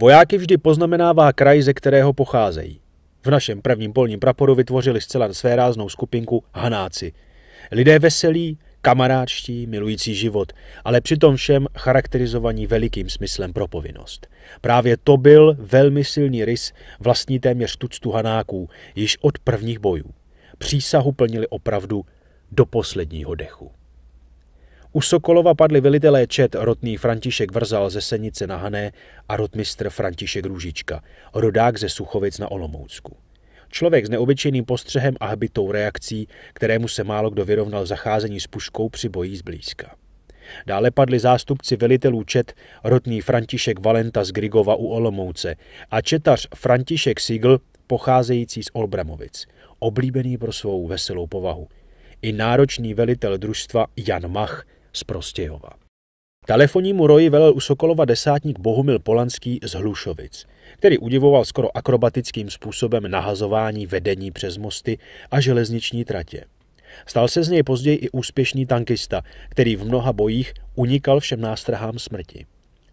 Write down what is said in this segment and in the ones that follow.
Vojáky vždy poznamenává kraj, ze kterého pocházejí. V našem prvním polním praporu vytvořili zcela ráznou skupinku Hanáci. Lidé veselí, kamarádští, milující život, ale přitom všem charakterizovaní velikým smyslem pro povinnost. Právě to byl velmi silný rys vlastní téměř tuctu Hanáků již od prvních bojů. Přísahu plnili opravdu do posledního dechu. U Sokolova padli velitelé Čet rotný František Vrzal ze Senice na Hané a rotmistr František Růžička, rodák ze Suchovic na Olomoucku. Člověk s neobyčejným postřehem a hbitou reakcí, kterému se málo kdo vyrovnal zacházení s puškou při boji zblízka. Dále padli zástupci velitelů Čet rotný František Valenta z Grigova u Olomouce a četař František Sigl, pocházející z Olbramovic, oblíbený pro svou veselou povahu. I náročný velitel družstva Jan Mach z Prostějova. Telefonnímu roji velel u Sokolova desátník Bohumil Polanský z Hlušovic, který udivoval skoro akrobatickým způsobem nahazování vedení přes mosty a železniční tratě. Stal se z něj později i úspěšný tankista, který v mnoha bojích unikal všem nástrahám smrti.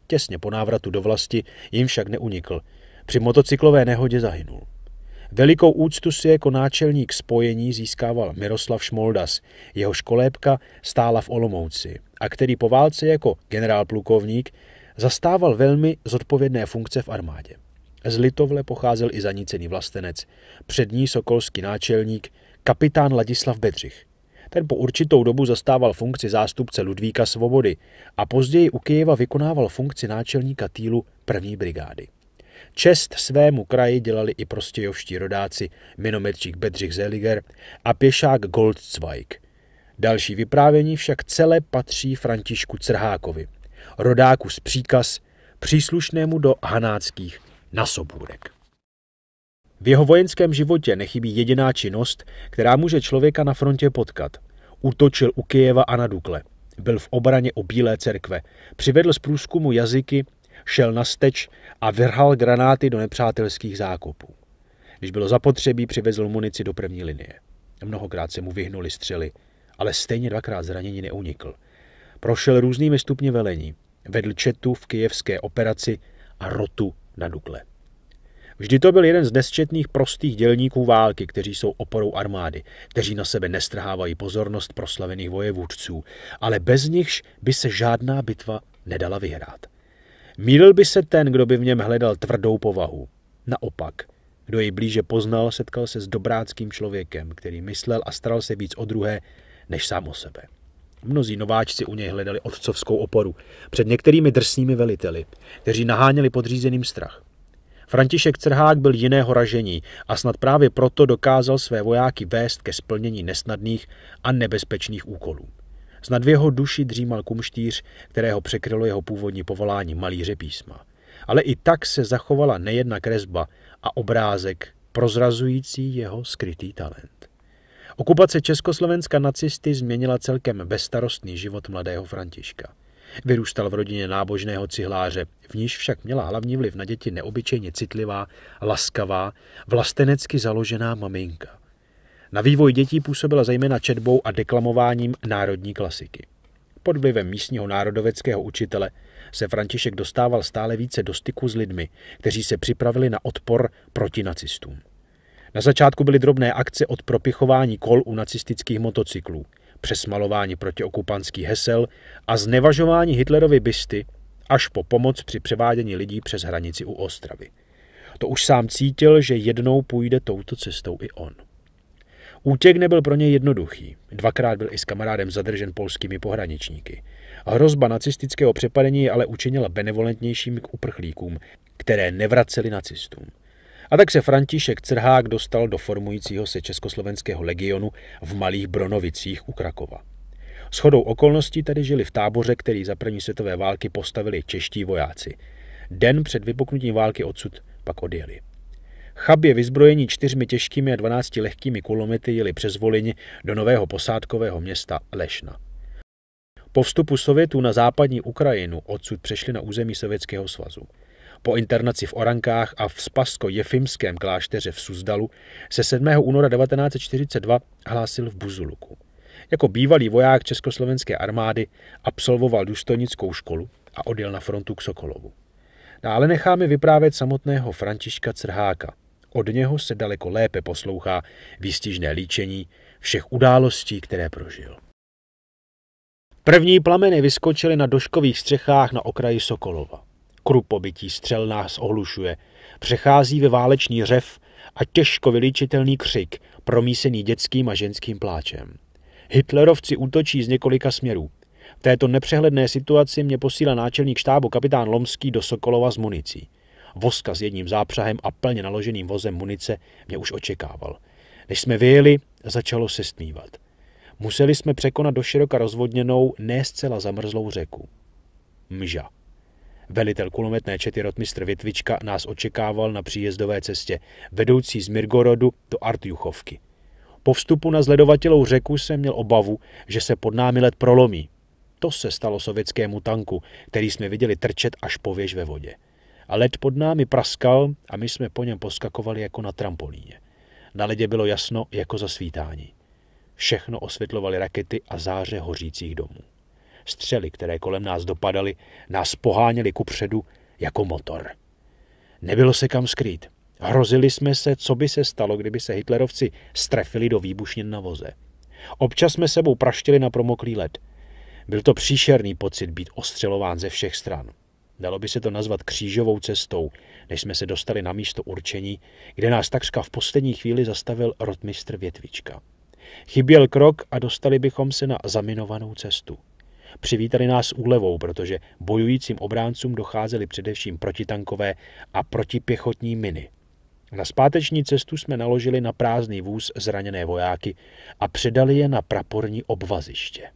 Těsně po návratu do vlasti jim však neunikl. Při motocyklové nehodě zahynul. Velikou úctu si jako náčelník spojení získával Miroslav Šmoldas, jeho školébka stála v Olomouci a který po válce jako generál plukovník zastával velmi zodpovědné funkce v armádě. Z Litovle pocházel i zanícený vlastenec, přední sokolský náčelník, kapitán Ladislav Bedřich. Ten po určitou dobu zastával funkci zástupce Ludvíka Svobody a později u Kyjeva vykonával funkci náčelníka týlu první brigády. Čest svému kraji dělali i prostějovští rodáci, minometřík Bedřich Zeliger a pěšák Goldzweig. Další vyprávění však celé patří Františku Crhákovi, rodáku z příkaz, příslušnému do hanáckých nasobůrek. V jeho vojenském životě nechybí jediná činnost, která může člověka na frontě potkat. Útočil u Kyjeva a na Dukle. Byl v obraně u Bílé cerkve. Přivedl z průzkumu jazyky šel na steč a vrhal granáty do nepřátelských zákopů. Když bylo zapotřebí, přivezl munici do první linie. Mnohokrát se mu vyhnuli střely, ale stejně dvakrát zranění neunikl. Prošel různými stupně velení, vedl četu v kijevské operaci a rotu na Dukle. Vždy to byl jeden z nesčetných prostých dělníků války, kteří jsou oporou armády, kteří na sebe nestrhávají pozornost proslavených vojevůdců, ale bez nichž by se žádná bitva nedala vyhrát. Mýlil by se ten, kdo by v něm hledal tvrdou povahu. Naopak, kdo jej blíže poznal, setkal se s dobráckým člověkem, který myslel a staral se víc o druhé než sám o sebe. Mnozí nováčci u něj hledali otcovskou oporu před některými drsnými veliteli, kteří naháněli podřízeným strach. František Crhák byl jiného ražení a snad právě proto dokázal své vojáky vést ke splnění nesnadných a nebezpečných úkolů. Snad v jeho duši dřímal kumštíř, kterého překrylo jeho původní povolání malíře písma. Ale i tak se zachovala nejedna kresba a obrázek prozrazující jeho skrytý talent. Okupace Československa nacisty změnila celkem bezstarostný život mladého Františka. Vyrůstal v rodině nábožného cihláře, v níž však měla hlavní vliv na děti neobyčejně citlivá, laskavá, vlastenecky založená maminka – na vývoj dětí působila zejména četbou a deklamováním národní klasiky. Pod vlivem místního národoveckého učitele se František dostával stále více do styku s lidmi, kteří se připravili na odpor proti nacistům. Na začátku byly drobné akce od propichování kol u nacistických motocyklů, přesmalování protiokupanský hesel a znevažování Hitlerovy bysty až po pomoc při převádění lidí přes hranici u Ostravy. To už sám cítil, že jednou půjde touto cestou i on. Útěk nebyl pro něj jednoduchý. Dvakrát byl i s kamarádem zadržen polskými pohraničníky. Hrozba nacistického přepadení ale učinila benevolentnějším k uprchlíkům, které nevraceli nacistům. A tak se František Crhák dostal do formujícího se Československého legionu v Malých Bronovicích u Krakova. S chodou okolností tady žili v táboře, který za první světové války postavili čeští vojáci. Den před vypuknutím války odsud pak odjeli. Chabě vyzbrojení čtyřmi těžkými a 12 lehkými kulomety jeli přes Volin do nového posádkového města Lešna. Po vstupu Sovětů na západní Ukrajinu odsud přešli na území Sovětského svazu. Po internaci v Orankách a v Spasko-Jefimském klášteře v Suzdalu se 7. února 1942 hlásil v Buzuluku. Jako bývalý voják československé armády absolvoval důstojnickou školu a odjel na frontu k Sokolovu. Dále necháme vyprávět samotného Františka Crháka, od něho se daleko lépe poslouchá výstižné líčení všech událostí, které prožil. První plameny vyskočily na doškových střechách na okraji Sokolova. Krupobytí střel nás ohlušuje, přechází ve válečný řev a těžko vylíčitelný křik, promísený dětským a ženským pláčem. Hitlerovci útočí z několika směrů. V této nepřehledné situaci mě posílá náčelník štábu kapitán Lomský do Sokolova s municí. Voska s jedním zápřahem a plně naloženým vozem munice mě už očekával. Než jsme vyjeli, začalo se stmívat. Museli jsme překonat do široka rozvodněnou, ne zcela zamrzlou řeku. Mža. Velitel kulometné čety rotmistr Vitvička nás očekával na příjezdové cestě, vedoucí z Mirgorodu do Artjuchovky. Po vstupu na zledovatělou řeku jsem měl obavu, že se pod námi let prolomí. To se stalo sovětskému tanku, který jsme viděli trčet až po věž ve vodě a led pod námi praskal a my jsme po něm poskakovali jako na trampolíně. Na ledě bylo jasno jako za svítání. Všechno osvětlovaly rakety a záře hořících domů. Střely, které kolem nás dopadaly, nás poháněly kupředu jako motor. Nebylo se kam skrýt. Hrozili jsme se, co by se stalo, kdyby se hitlerovci strefili do výbušnin na voze. Občas jsme sebou praštili na promoklý led. Byl to příšerný pocit být ostřelován ze všech stran. Dalo by se to nazvat křížovou cestou, než jsme se dostali na místo určení, kde nás takřka v poslední chvíli zastavil rotmistr Větvička. Chyběl krok a dostali bychom se na zaminovanou cestu. Přivítali nás úlevou, protože bojujícím obráncům docházely především protitankové a protipěchotní miny. Na zpáteční cestu jsme naložili na prázdný vůz zraněné vojáky a předali je na praporní obvaziště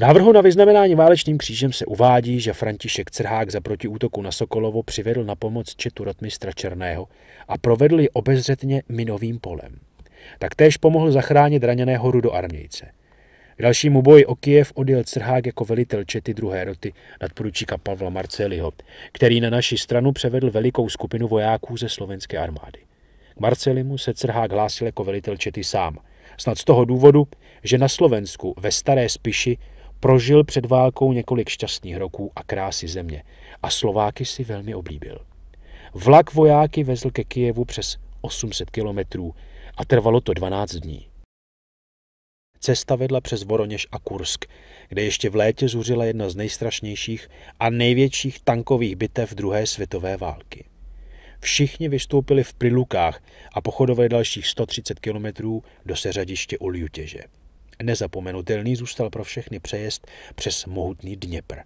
návrhu na vyznamenání válečným křížem se uvádí, že František Crhák za protiútoku na Sokolovo přivedl na pomoc četu rotmistra Černého a provedl ji obezřetně minovým polem. Taktéž pomohl zachránit raněného rudoarmějce. K dalšímu boji o Kijev odjel Crhák jako velitel čety druhé roty nadporučíka Pavla Marceliho, který na naši stranu převedl velikou skupinu vojáků ze slovenské armády. K Marcelimu se Crhák hlásil jako velitel čety sám, snad z toho důvodu, že na Slovensku ve Staré Spiši Prožil před válkou několik šťastných roků a krásy země a Slováky si velmi oblíbil. Vlak vojáky vezl ke Kijevu přes 800 kilometrů a trvalo to 12 dní. Cesta vedla přes Voroněž a Kursk, kde ještě v létě zuřila jedna z nejstrašnějších a největších tankových bitev druhé světové války. Všichni vystoupili v Prilukách a pochodovali dalších 130 kilometrů do seřadiště u Ljutěže. Nezapomenutelný zůstal pro všechny přejezd přes mohutný Dněpr.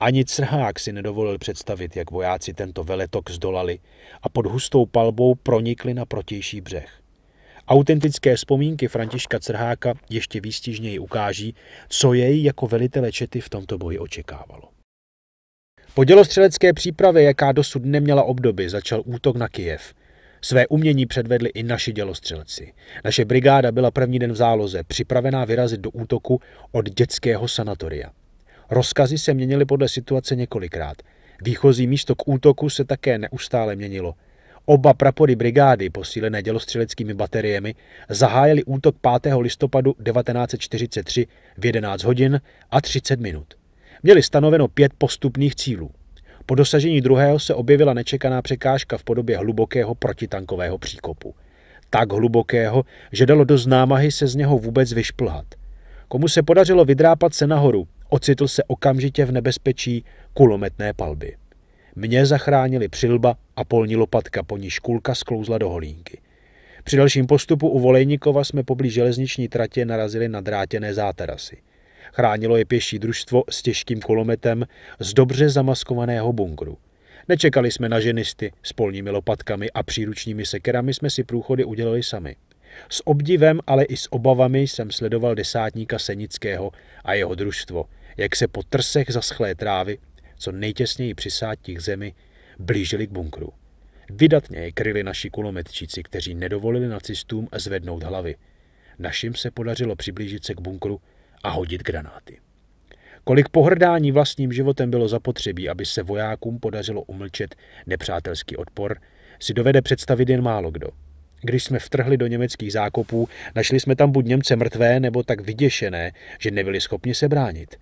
Ani Crhák si nedovolil představit, jak vojáci tento veletok zdolali a pod hustou palbou pronikli na protější břeh. Autentické vzpomínky Františka Crháka ještě výstižněji ukáží, co jej jako velitele čety v tomto boji očekávalo. Po dělostřelecké přípravě, jaká dosud neměla obdoby, začal útok na Kijev. Své umění předvedli i naši dělostřelci. Naše brigáda byla první den v záloze, připravená vyrazit do útoku od dětského sanatoria. Rozkazy se měnily podle situace několikrát. Výchozí místo k útoku se také neustále měnilo. Oba prapory brigády, posílené dělostřeleckými bateriemi, zahájili útok 5. listopadu 1943 v 11 hodin a 30 minut. Měli stanoveno pět postupných cílů. Po dosažení druhého se objevila nečekaná překážka v podobě hlubokého protitankového příkopu. Tak hlubokého, že dalo do známahy se z něho vůbec vyšplhat. Komu se podařilo vydrápat se nahoru, ocitl se okamžitě v nebezpečí kulometné palby. Mě zachránili přilba a polní lopatka, po níž kulka sklouzla do holínky. Při dalším postupu u Volejnikova jsme poblíž železniční tratě narazili na drátěné záterasy. Chránilo je pěší družstvo s těžkým kulometem z dobře zamaskovaného bunkru. Nečekali jsme na ženisty s polními lopatkami a příručními sekerami jsme si průchody udělali sami. S obdivem, ale i s obavami jsem sledoval desátníka Senického a jeho družstvo, jak se po trsech zaschlé trávy, co nejtěsněji přisátí k zemi, blížili k bunkru. Vydatně je kryli naši kulometčíci, kteří nedovolili nacistům zvednout hlavy. Našim se podařilo přiblížit se k bunkru a hodit granáty. Kolik pohrdání vlastním životem bylo zapotřebí, aby se vojákům podařilo umlčet nepřátelský odpor, si dovede představit jen málo kdo. Když jsme vtrhli do německých zákopů, našli jsme tam buď Němce mrtvé nebo tak vyděšené, že nebyli schopni se bránit.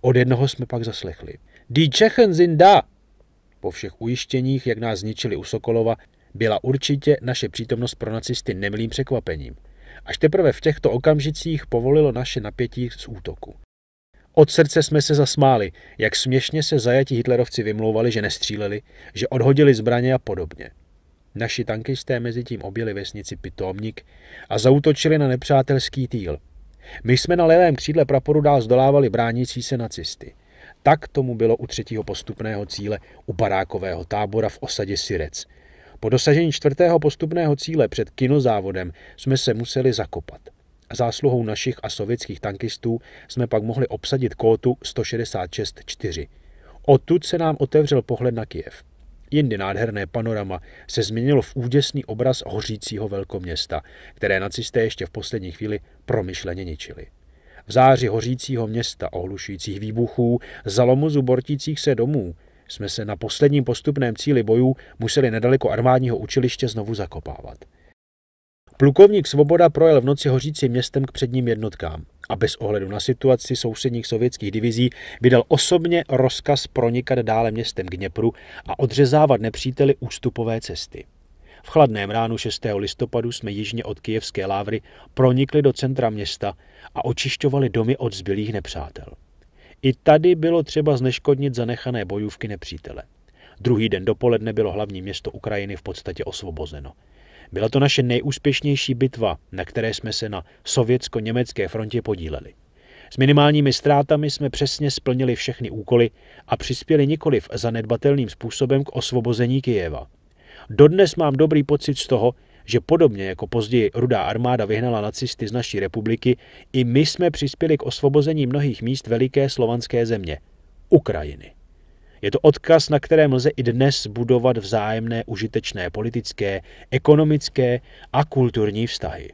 Od jednoho jsme pak zaslechli. Die Czechen sind da! Po všech ujištěních, jak nás zničili u Sokolova, byla určitě naše přítomnost pro nacisty nemilým překvapením. Až teprve v těchto okamžicích povolilo naše napětí z útoku. Od srdce jsme se zasmáli, jak směšně se zajatí hitlerovci vymlouvali, že nestříleli, že odhodili zbraně a podobně. Naši tankisté mezi tím objeli vesnici Pitomník a zautočili na nepřátelský týl. My jsme na levém křídle praporu dál zdolávali bránící se nacisty. Tak tomu bylo u třetího postupného cíle u barákového tábora v osadě Sirec, po dosažení čtvrtého postupného cíle před kinozávodem jsme se museli zakopat. Zásluhou našich a sovětských tankistů jsme pak mohli obsadit kótu 166-4. Odtud se nám otevřel pohled na Kiev. Jindy nádherné panorama se změnilo v úděsný obraz hořícího velkoměsta, které nacisté ještě v poslední chvíli promyšleně ničili. V záři hořícího města, ohlušujících výbuchů, zalomozu bortících se domů, jsme se na posledním postupném cíli bojů museli nedaleko armádního učiliště znovu zakopávat. Plukovník Svoboda projel v noci hořící městem k předním jednotkám a bez ohledu na situaci sousedních sovětských divizí vydal osobně rozkaz pronikat dále městem k Dněpru a odřezávat nepříteli ústupové cesty. V chladném ránu 6. listopadu jsme jižně od Kijevské lávry pronikli do centra města a očišťovali domy od zbylých nepřátel. I tady bylo třeba zneškodnit zanechané bojůvky nepřítele. Druhý den dopoledne bylo hlavní město Ukrajiny v podstatě osvobozeno. Byla to naše nejúspěšnější bitva, na které jsme se na sovětsko-německé frontě podíleli. S minimálními ztrátami jsme přesně splnili všechny úkoly a přispěli nikoliv zanedbatelným způsobem k osvobození Kijeva. Dodnes mám dobrý pocit z toho, že podobně jako později rudá armáda vyhnala nacisty z naší republiky, i my jsme přispěli k osvobození mnohých míst veliké slovanské země – Ukrajiny. Je to odkaz, na kterém lze i dnes budovat vzájemné užitečné politické, ekonomické a kulturní vztahy.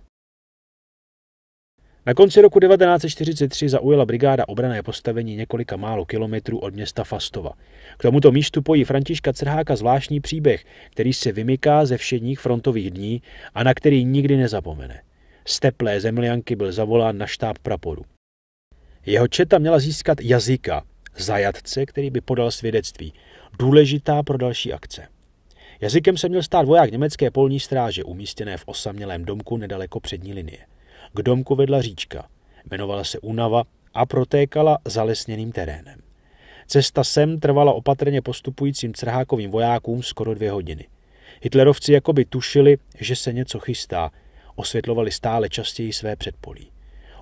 Na konci roku 1943 zaujala brigáda obrané postavení několika málo kilometrů od města Fastova. K tomuto místu pojí Františka Crháka zvláštní příběh, který se vymyká ze všedních frontových dní a na který nikdy nezapomene. Z teplé zemlianky byl zavolán na štáb praporu. Jeho četa měla získat jazyka, zajatce, který by podal svědectví, důležitá pro další akce. Jazykem se měl stát voják německé polní stráže, umístěné v osamělém domku nedaleko přední linie. K domku vedla říčka. Jmenovala se Unava a protékala zalesněným terénem. Cesta sem trvala opatrně postupujícím crhákovým vojákům skoro dvě hodiny. Hitlerovci jakoby tušili, že se něco chystá, osvětlovali stále častěji své předpolí.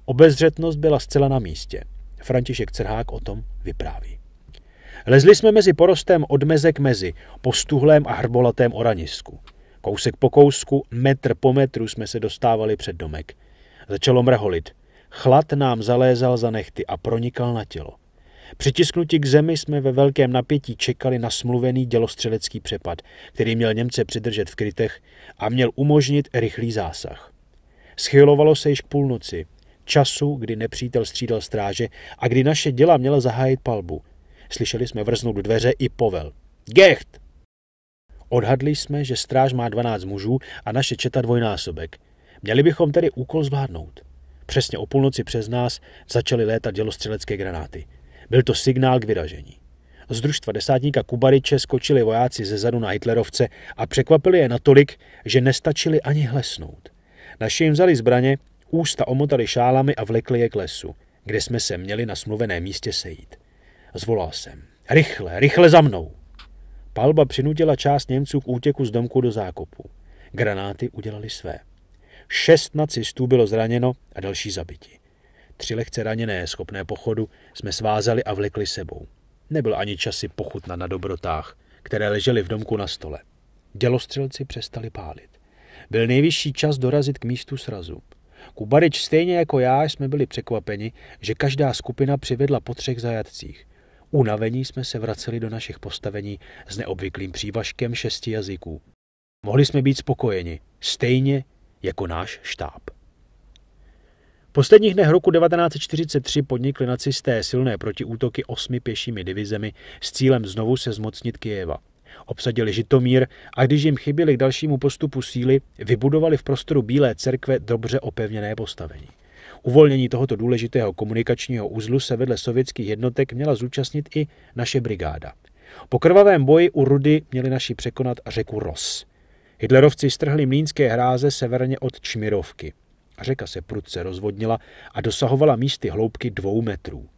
Obezřetnost byla zcela na místě. František Crhák o tom vypráví. Lezli jsme mezi porostem od meze k mezi, po stuhlém a hrbolatém oranisku. Kousek po kousku, metr po metru jsme se dostávali před domek. Začalo mraholit. Chlad nám zalézal za nechty a pronikal na tělo. Přitisknutí k zemi jsme ve velkém napětí čekali na smluvený dělostřelecký přepad, který měl Němce přidržet v krytech a měl umožnit rychlý zásah. Schylovalo se již k půlnoci, času, kdy nepřítel střídal stráže a kdy naše děla měla zahájit palbu. Slyšeli jsme vrznout dveře i povel. Gecht! Odhadli jsme, že stráž má 12 mužů a naše četa dvojnásobek – Měli bychom tedy úkol zvládnout. Přesně o půlnoci přes nás začaly létat dělostřelecké granáty. Byl to signál k vyražení. Z družstva desátníka Kubariče skočili vojáci ze zadu na Hitlerovce a překvapili je natolik, že nestačili ani hlesnout. Naši jim vzali zbraně, ústa omotali šálami a vlekli je k lesu, kde jsme se měli na smluvené místě sejít. Zvolal jsem. Rychle, rychle za mnou! Palba přinutila část Němců k útěku z domku do zákopu. Granáty udělali své. Šest nacistů bylo zraněno a další zabiti. Tři lehce raněné, schopné pochodu, jsme svázali a vlekli sebou. Nebyl ani čas si pochutnat na dobrotách, které ležely v domku na stole. Dělostřelci přestali pálit. Byl nejvyšší čas dorazit k místu srazu. Kubarič stejně jako já jsme byli překvapeni, že každá skupina přivedla po třech zajatcích. Unavení jsme se vraceli do našich postavení s neobvyklým přívažkem šesti jazyků. Mohli jsme být spokojeni, stejně jako náš štáb. V posledních dnech roku 1943 podnikli nacisté silné protiútoky osmi pěšími divizemi s cílem znovu se zmocnit Kijeva. Obsadili Žitomír a když jim chyběli k dalšímu postupu síly, vybudovali v prostoru Bílé cerkve dobře opevněné postavení. Uvolnění tohoto důležitého komunikačního uzlu se vedle sovětských jednotek měla zúčastnit i naše brigáda. Po krvavém boji u Rudy měli naši překonat řeku Ros. Hitlerovci strhli mlínské hráze severně od Čmirovky. Řeka se prudce rozvodnila a dosahovala místy hloubky dvou metrů.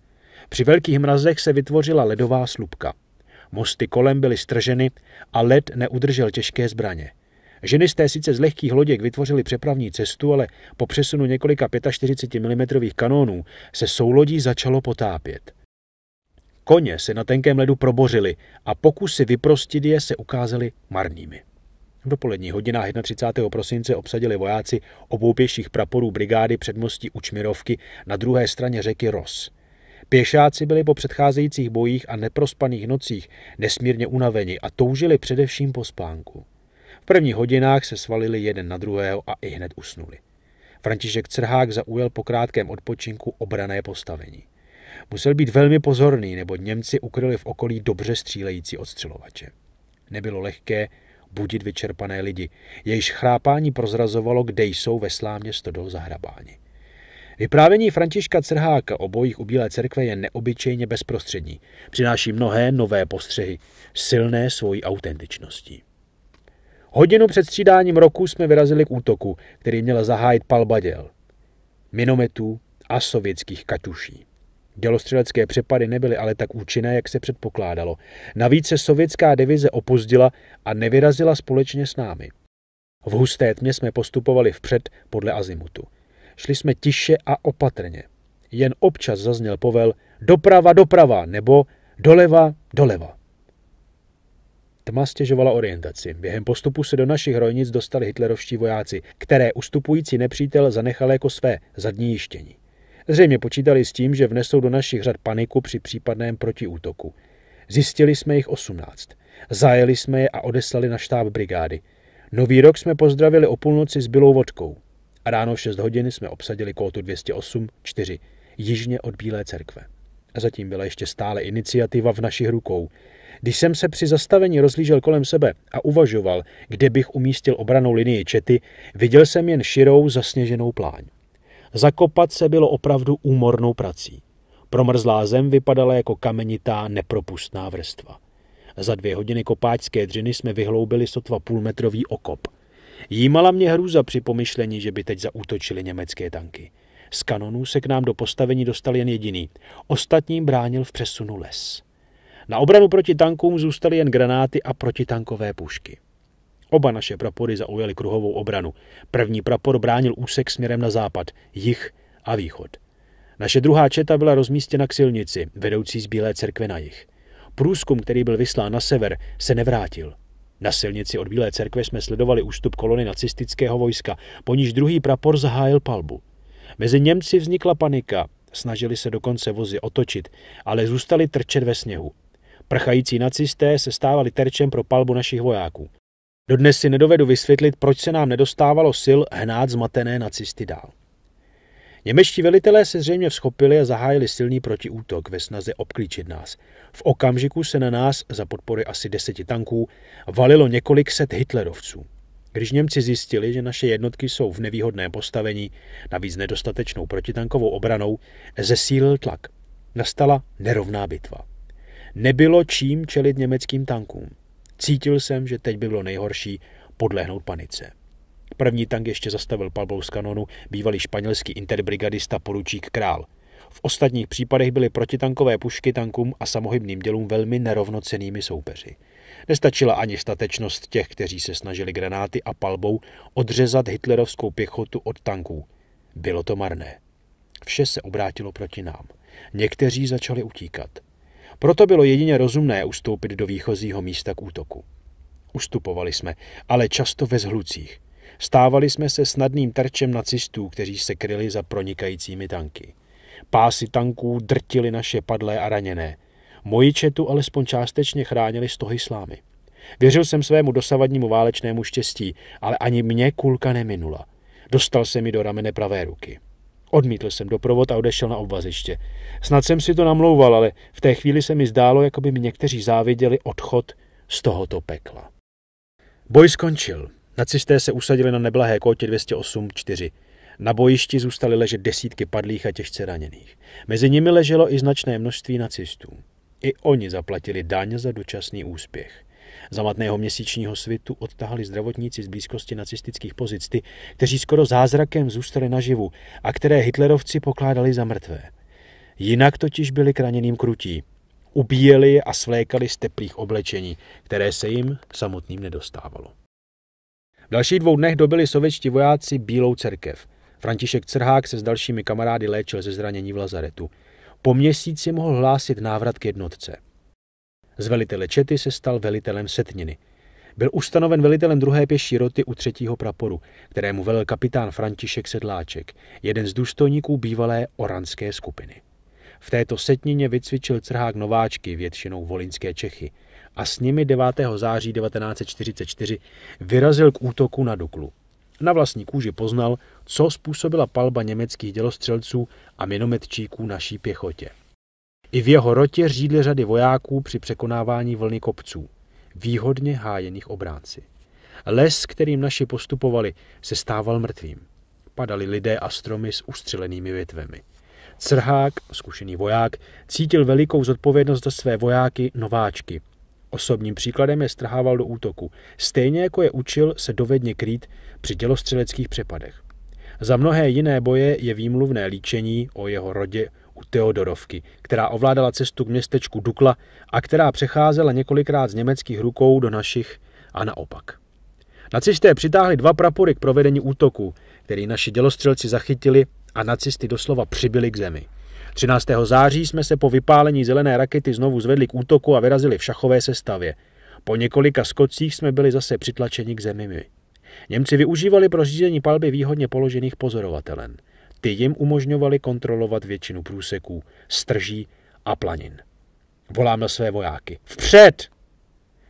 Při velkých mrazech se vytvořila ledová slupka. Mosty kolem byly strženy a led neudržel těžké zbraně. Ženy té sice z lehkých loděk vytvořili přepravní cestu, ale po přesunu několika 45 mm kanónů se soulodí začalo potápět. Koně se na tenkém ledu probořili a pokusy vyprostit je se ukázaly marnými. V dopolední hodinách 31. prosince obsadili vojáci obou pěších praporů brigády předmostí Učmirovky na druhé straně řeky Ros. Pěšáci byli po předcházejících bojích a neprospaných nocích nesmírně unaveni a toužili především po spánku. V prvních hodinách se svalili jeden na druhého a i hned usnuli. František Crhák zaujal po krátkém odpočinku obrané postavení. Musel být velmi pozorný, nebo Němci ukryli v okolí dobře střílející odstřelovače. Nebylo lehké budit vyčerpané lidi, jejichž chrápání prozrazovalo, kde jsou ve slámě stodol zahrabáni. Vyprávění Františka Crháka o bojích u Bílé církve je neobyčejně bezprostřední. Přináší mnohé nové postřehy, silné svojí autentičností. Hodinu před střídáním roku jsme vyrazili k útoku, který měl zahájit palbaděl, minometů a sovětských katuší. Dělostřelecké přepady nebyly ale tak účinné, jak se předpokládalo. Navíc se sovětská divize opozdila a nevyrazila společně s námi. V husté tmě jsme postupovali vpřed podle azimutu. Šli jsme tiše a opatrně. Jen občas zazněl povel doprava, doprava nebo doleva, doleva. Tma stěžovala orientaci. Během postupu se do našich hrojnic dostali hitlerovští vojáci, které ustupující nepřítel zanechal jako své zadní jištění. Zřejmě počítali s tím, že vnesou do našich řad paniku při případném protiútoku. Zjistili jsme jich 18. Zajeli jsme je a odeslali na štáb brigády. Nový rok jsme pozdravili o půlnoci s bylou vodkou. A ráno v 6 hodin jsme obsadili kótu 208-4, jižně od Bílé cerkve. A zatím byla ještě stále iniciativa v našich rukou. Když jsem se při zastavení rozlížel kolem sebe a uvažoval, kde bych umístil obranou linii čety, viděl jsem jen širou zasněženou pláň. Zakopat se bylo opravdu úmornou prací. Promrzlá zem vypadala jako kamenitá, nepropustná vrstva. Za dvě hodiny kopáčské dřiny jsme vyhloubili sotva půlmetrový okop. Jímala mě hrůza při pomyšlení, že by teď zaútočili německé tanky. Z kanonů se k nám do postavení dostal jen jediný. Ostatním bránil v přesunu les. Na obranu proti tankům zůstaly jen granáty a protitankové pušky. Oba naše prapory zaujaly kruhovou obranu. První prapor bránil úsek směrem na západ, jih a východ. Naše druhá četa byla rozmístěna k silnici, vedoucí z Bílé cerkve na jih. Průzkum, který byl vyslán na sever, se nevrátil. Na silnici od Bílé cerkve jsme sledovali ústup kolony nacistického vojska, po níž druhý prapor zahájil palbu. Mezi Němci vznikla panika, snažili se dokonce vozy otočit, ale zůstali trčet ve sněhu. Prchající nacisté se stávali terčem pro palbu našich vojáků. Dodnes si nedovedu vysvětlit, proč se nám nedostávalo sil hnát zmatené nacisty dál. Němečtí velitelé se zřejmě vzchopili a zahájili silný protiútok ve snaze obklíčit nás. V okamžiku se na nás za podpory asi deseti tanků valilo několik set hitlerovců. Když Němci zjistili, že naše jednotky jsou v nevýhodném postavení, navíc nedostatečnou protitankovou obranou, zesílil tlak. Nastala nerovná bitva. Nebylo čím čelit německým tankům. Cítil jsem, že teď by bylo nejhorší podlehnout panice. První tank ještě zastavil palbou z kanonu bývalý španělský interbrigadista poručík Král. V ostatních případech byly protitankové pušky tankům a samohybným dělům velmi nerovnocenými soupeři. Nestačila ani statečnost těch, kteří se snažili granáty a palbou odřezat hitlerovskou pěchotu od tanků. Bylo to marné. Vše se obrátilo proti nám. Někteří začali utíkat. Proto bylo jedině rozumné ustoupit do výchozího místa k útoku. Ustupovali jsme, ale často ve zhlucích. Stávali jsme se snadným terčem nacistů, kteří se kryli za pronikajícími tanky. Pásy tanků drtily naše padlé a raněné. Moji četu alespoň částečně chránili stohy slámy. Věřil jsem svému dosavadnímu válečnému štěstí, ale ani mě kulka neminula. Dostal se mi do ramene pravé ruky. Odmítl jsem doprovod a odešel na obvaziště. Snad jsem si to namlouval, ale v té chvíli se mi zdálo, jako by mi někteří záviděli odchod z tohoto pekla. Boj skončil. Nacisté se usadili na neblahé kotě 208-4. Na bojišti zůstaly ležet desítky padlých a těžce raněných. Mezi nimi leželo i značné množství nacistů. I oni zaplatili daň za dočasný úspěch. Za matného měsíčního svitu odtahali zdravotníci z blízkosti nacistických pozic ty, kteří skoro zázrakem zůstali naživu a které hitlerovci pokládali za mrtvé. Jinak totiž byli kraněným krutí. Ubíjeli je a svlékali z teplých oblečení, které se jim samotným nedostávalo. V dalších dvou dnech dobili sovětští vojáci Bílou cerkev. František Crhák se s dalšími kamarády léčil ze zranění v lazaretu. Po měsíci mohl hlásit návrat k jednotce. Z velitele čety se stal velitelem setniny. Byl ustanoven velitelem druhé pěší roty u třetího praporu, kterému velel kapitán František Sedláček, jeden z důstojníků bývalé oranské skupiny. V této setnině vycvičil crhák nováčky, většinou volinské Čechy, a s nimi 9. září 1944 vyrazil k útoku na Duklu. Na vlastní kůži poznal, co způsobila palba německých dělostřelců a minometčíků naší pěchotě. I v jeho rotě řídly řady vojáků při překonávání vlny kopců, výhodně hájených obránci. Les, kterým naši postupovali, se stával mrtvým. Padali lidé a stromy s ustřelenými větvemi. Crhák, zkušený voják, cítil velikou zodpovědnost za své vojáky, nováčky. Osobním příkladem je strhával do útoku, stejně jako je učil se dovedně krýt při dělostřeleckých přepadech. Za mnohé jiné boje je výmluvné líčení o jeho rodě u Teodorovky, která ovládala cestu k městečku Dukla a která přecházela několikrát z německých rukou do našich a naopak. Nacisté přitáhli dva prapory k provedení útoku, který naši dělostřelci zachytili a nacisty doslova přibili k zemi. 13. září jsme se po vypálení zelené rakety znovu zvedli k útoku a vyrazili v šachové sestavě. Po několika skocích jsme byli zase přitlačeni k zemi my. Němci využívali pro řízení palby výhodně položených pozorovatelen. Ty jim umožňovaly kontrolovat většinu průseků, strží a planin. Volám na své vojáky. Vpřed!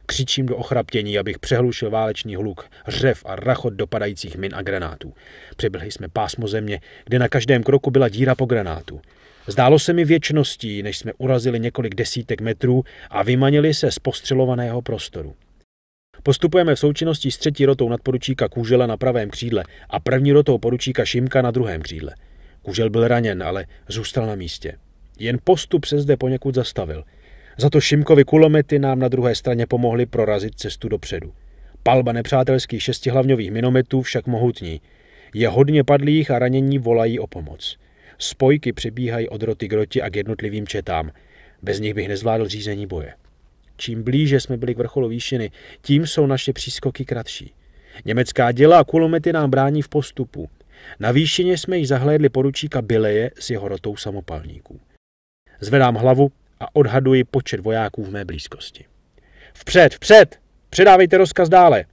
Křičím do ochraptění, abych přehlušil válečný hluk, řev a rachot dopadajících min a granátů. Přebyli jsme pásmo země, kde na každém kroku byla díra po granátu. Zdálo se mi věčností, než jsme urazili několik desítek metrů a vymanili se z postřelovaného prostoru. Postupujeme v součinnosti s třetí rotou nadporučíka Kůžela na pravém křídle a první rotou poručíka Šimka na druhém křídle. Kůžel byl raněn, ale zůstal na místě. Jen postup se zde poněkud zastavil. Za to Šimkovi kulomety nám na druhé straně pomohly prorazit cestu dopředu. Palba nepřátelských šestihlavňových minometů však mohutní. Je hodně padlých a ranění volají o pomoc. Spojky přibíhají od roty k roti a k jednotlivým četám. Bez nich bych nezvládl řízení boje. Čím blíže jsme byli k vrcholu výšiny, tím jsou naše přískoky kratší. Německá děla a kulomety nám brání v postupu. Na výšině jsme již zahlédli poručíka Bileje s jeho rotou samopalníků. Zvedám hlavu a odhaduji počet vojáků v mé blízkosti. Vpřed, vpřed! Předávejte rozkaz dále!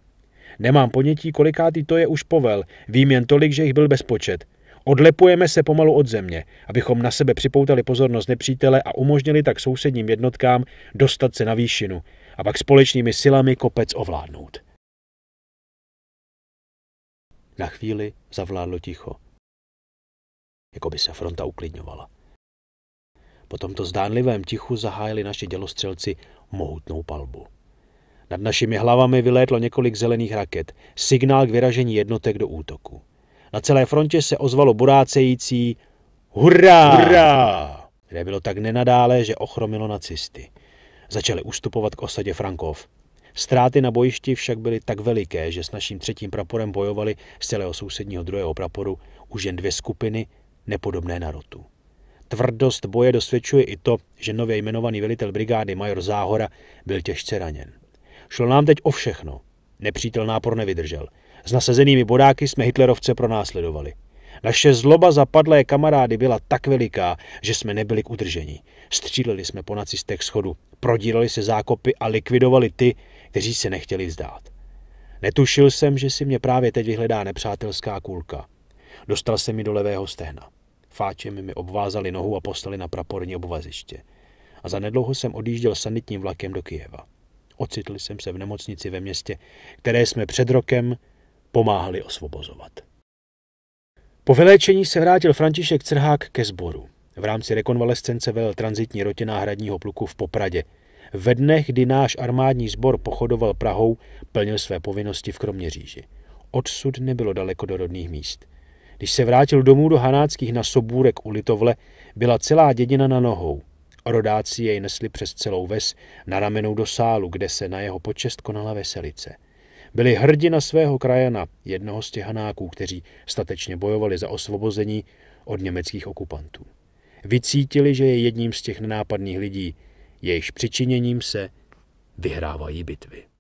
Nemám ponětí, kolikátý to je už povel. Vím jen tolik, že jich byl bezpočet. Odlepujeme se pomalu od země, abychom na sebe připoutali pozornost nepřítele a umožnili tak sousedním jednotkám dostat se na výšinu a pak společnými silami kopec ovládnout. Na chvíli zavládlo ticho. Jako by se fronta uklidňovala. Po tomto zdánlivém tichu zahájili naši dělostřelci mohutnou palbu. Nad našimi hlavami vylétlo několik zelených raket, signál k vyražení jednotek do útoku. Na celé frontě se ozvalo burácející hurá, hurá, které bylo tak nenadále, že ochromilo nacisty. Začali ustupovat k osadě Frankov. Stráty na bojišti však byly tak veliké, že s naším třetím praporem bojovali z celého sousedního druhého praporu už jen dvě skupiny nepodobné na rotu. Tvrdost boje dosvědčuje i to, že nově jmenovaný velitel brigády major Záhora byl těžce raněn. Šlo nám teď o všechno. Nepřítel nápor nevydržel. S nasazenými bodáky jsme Hitlerovce pronásledovali. Naše zloba za padlé kamarády byla tak veliká, že jsme nebyli k udržení. Stříleli jsme po nacistech schodu, prodírali se zákopy a likvidovali ty, kteří se nechtěli vzdát. Netušil jsem, že si mě právě teď vyhledá nepřátelská kulka. Dostal se mi do levého stehna. Fáče mi obvázali nohu a poslali na praporní obvaziště. A zanedlouho jsem odjížděl sanitním vlakem do Kijeva. Ocitl jsem se v nemocnici ve městě, které jsme před rokem pomáhali osvobozovat. Po vyléčení se vrátil František Crhák ke sboru. V rámci rekonvalescence vel transitní rotě náhradního pluku v Popradě. Ve dnech, kdy náš armádní sbor pochodoval Prahou, plnil své povinnosti v Kroměříži. Odsud nebylo daleko do rodných míst. Když se vrátil domů do Hanáckých na Sobůrek u Litovle, byla celá dědina na nohou. Rodáci jej nesli přes celou ves na ramenou do sálu, kde se na jeho počest konala veselice. Byli hrdi na svého krajana, jednoho z těch hanáků, kteří statečně bojovali za osvobození od německých okupantů. Vycítili, že je jedním z těch nenápadných lidí, jejichž přičiněním se vyhrávají bitvy.